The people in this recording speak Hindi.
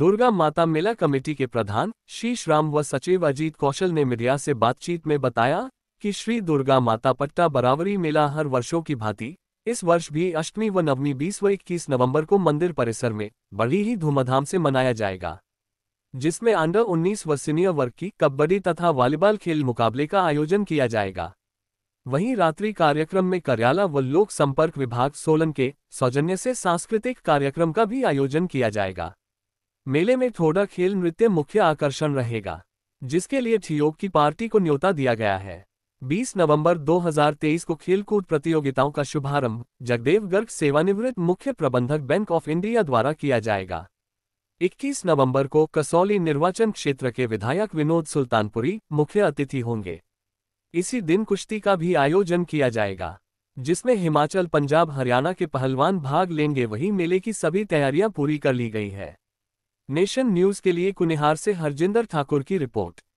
दुर्गा माता मेला कमेटी के प्रधान शीश राम व सचिव अजीत कौशल ने मीडिया से बातचीत में बताया कि श्री दुर्गा माता पट्टा बराबरी मेला हर वर्षों की भांति इस वर्ष भी अष्टमी व नवमी बीस व इक्कीस नवंबर को मंदिर परिसर में बड़ी ही धूमधाम से मनाया जाएगा जिसमें अंडर 19 व सीनियर वर्ग की कबड्डी तथा वॉलीबॉल खेल मुकाबले का आयोजन किया जाएगा वहीं रात्रि कार्यक्रम में कर्याला व लोक संपर्क विभाग सोलन के सौजन्य से सांस्कृतिक कार्यक्रम का भी आयोजन किया जाएगा मेले में थोड़ा खेल नृत्य मुख्य आकर्षण रहेगा जिसके लिए ठियोग की पार्टी को न्योता दिया गया है 20 नवंबर 2023 को खेलकूद प्रतियोगिताओं का शुभारंभ जगदेव गर्ग सेवानिवृत्त मुख्य प्रबंधक बैंक ऑफ इंडिया द्वारा किया जाएगा 21 नवंबर को कसौली निर्वाचन क्षेत्र के विधायक विनोद सुल्तानपुरी मुख्य अतिथि होंगे इसी दिन कुश्ती का भी आयोजन किया जाएगा जिसमें हिमाचल पंजाब हरियाणा के पहलवान भाग लेंगे वही मेले की सभी तैयारियां पूरी कर ली गई है नेशन न्यूज के लिए कुनिहार से हरजिंदर ठाकुर की रिपोर्ट